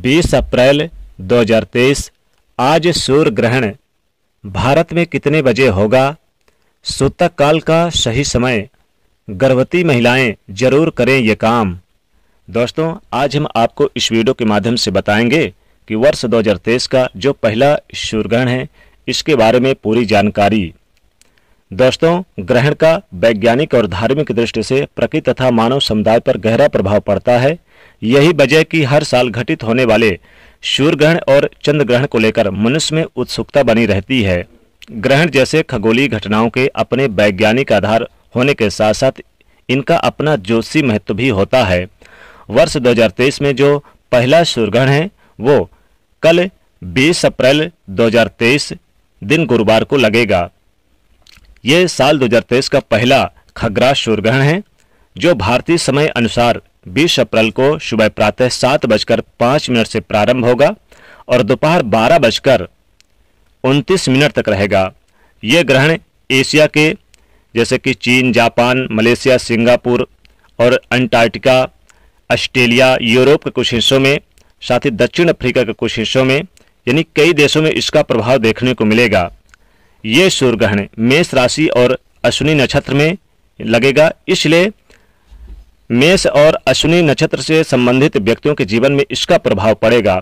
20 अप्रैल 2023 आज सूर्य ग्रहण भारत में कितने बजे होगा सूतक काल का सही समय गर्भवती महिलाएं जरूर करें ये काम दोस्तों आज हम आपको इस वीडियो के माध्यम से बताएंगे कि वर्ष 2023 का जो पहला सूर्य ग्रहण है इसके बारे में पूरी जानकारी दोस्तों ग्रहण का वैज्ञानिक और धार्मिक दृष्टि से प्रकृति तथा मानव समुदाय पर गहरा प्रभाव पड़ता है यही वजह कि हर साल घटित होने वाले सूर्य ग्रहण और चंद्र ग्रहण को लेकर मनुष्य में उत्सुकता बनी रहती है ग्रहण जैसे खगोलीय घटनाओं के अपने वैज्ञानिक आधार होने के साथ साथ इनका अपना जोशी महत्व भी होता है वर्ष 2023 में जो पहला सूर्यग्रहण है वो कल 20 अप्रैल 2023 दिन गुरुवार को लगेगा ये साल 2023 का पहला खगरा सूर्यग्रहण है जो भारतीय समय अनुसार 20 अप्रैल को सुबह प्रातः सात बजकर पाँच मिनट से प्रारंभ होगा और दोपहर बारह बजकर उनतीस मिनट तक रहेगा ये ग्रहण एशिया के जैसे कि चीन जापान मलेशिया सिंगापुर और अंटार्कटिका ऑस्ट्रेलिया यूरोप के कुछ हिस्सों में साथ ही दक्षिण अफ्रीका के कुछ हिस्सों में यानी कई देशों में इसका प्रभाव देखने को मिलेगा ये सूर्य ग्रहण मेष राशि और अश्विनी नक्षत्र में लगेगा इसलिए मेष और अश्विनी नक्षत्र से संबंधित व्यक्तियों के जीवन में इसका प्रभाव पड़ेगा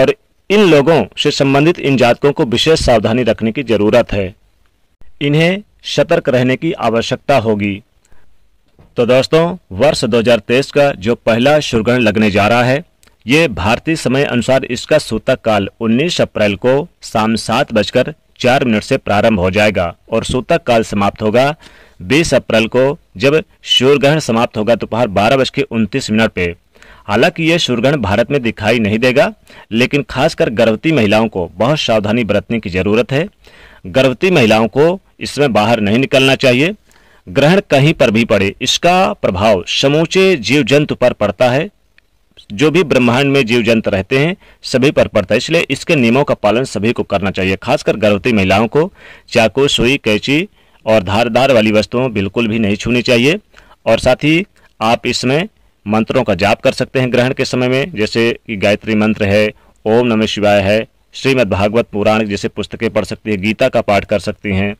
और इन लोगों से संबंधित इन जातकों को विशेष सावधानी रखने की जरूरत है इन्हें सतर्क रहने की आवश्यकता होगी तो दोस्तों वर्ष 2023 का जो पहला सुरगण लगने जा रहा है ये भारतीय समय अनुसार इसका सूतक काल 19 अप्रैल को शाम सात बजकर चार मिनट से प्रारंभ हो जाएगा और सूतक काल समाप्त होगा बीस अप्रैल को जब सूर्यग्रहण समाप्त होगा दोपहर बारह बज के उनतीस मिनट पे हालांकि यह सूर्यग्रहण भारत में दिखाई नहीं देगा लेकिन खासकर गर्भवती महिलाओं को बहुत सावधानी बरतने की जरूरत है गर्भवती महिलाओं को इसमें बाहर नहीं निकलना चाहिए ग्रहण कहीं पर भी पड़े इसका प्रभाव समूचे जीव जंतु पर पड़ता है जो भी ब्रह्मांड में जीव जंत रहते हैं सभी पर पड़ता है इसलिए इसके नियमों का पालन सभी को करना चाहिए खासकर गर्भवती महिलाओं को चाकू सुई कैची और धारधार वाली वस्तुओं बिल्कुल भी नहीं छूनी चाहिए और साथ ही आप इसमें मंत्रों का जाप कर सकते हैं ग्रहण के समय में जैसे कि गायत्री मंत्र है ओम नमः शिवाय है श्रीमद् भागवत पुराण जैसे पुस्तकें पढ़ सकती हैं गीता का पाठ कर सकती हैं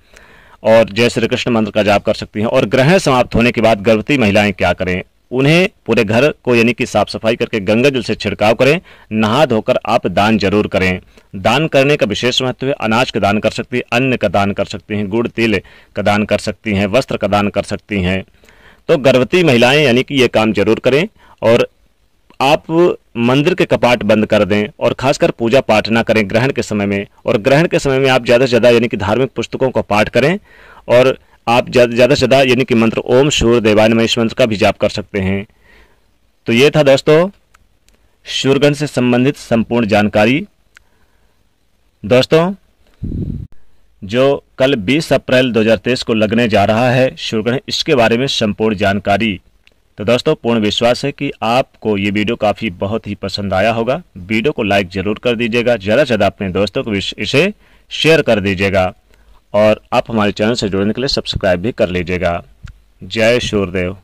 और जय श्री कृष्ण मंत्र का जाप कर सकती हैं और ग्रहण समाप्त होने के बाद गर्भवती महिलाएं क्या करें उन्हें पूरे घर को यानी कि साफ सफाई करके गंगा जल से छिड़काव करें नहा धोकर आप दान जरूर करें दान करने का विशेष महत्व है अनाज का दान कर सकती है अन्न का दान कर सकती हैं गुड़ तिल का दान कर सकती हैं वस्त्र का दान कर सकती हैं तो गर्भवती महिलाएं यानी कि ये काम जरूर करें और आप मंदिर के कपाट बंद कर दें और खासकर पूजा पाठ ना करें ग्रहण के समय में और ग्रहण के समय में आप ज़्यादा से ज़्यादा यानी कि धार्मिक पुस्तकों का पाठ करें और आप ज़्यादा से ज़्यादा यानी कि मंत्र ओम सूर्य देवान महेश मंत्र का भी जाप कर सकते हैं तो ये था दोस्तों सूर्यगण से संबंधित संपूर्ण जानकारी दोस्तों जो कल 20 अप्रैल 2023 को लगने जा रहा है सूर्यग्रहण इसके बारे में संपूर्ण जानकारी तो दोस्तों पूर्ण विश्वास है कि आपको ये वीडियो काफ़ी बहुत ही पसंद आया होगा वीडियो को लाइक ज़रूर कर दीजिएगा ज़्यादा से ज़्यादा अपने दोस्तों को इसे शेयर कर दीजिएगा और आप हमारे चैनल से जुड़ने के लिए सब्सक्राइब भी कर लीजिएगा जय सूर्यदेव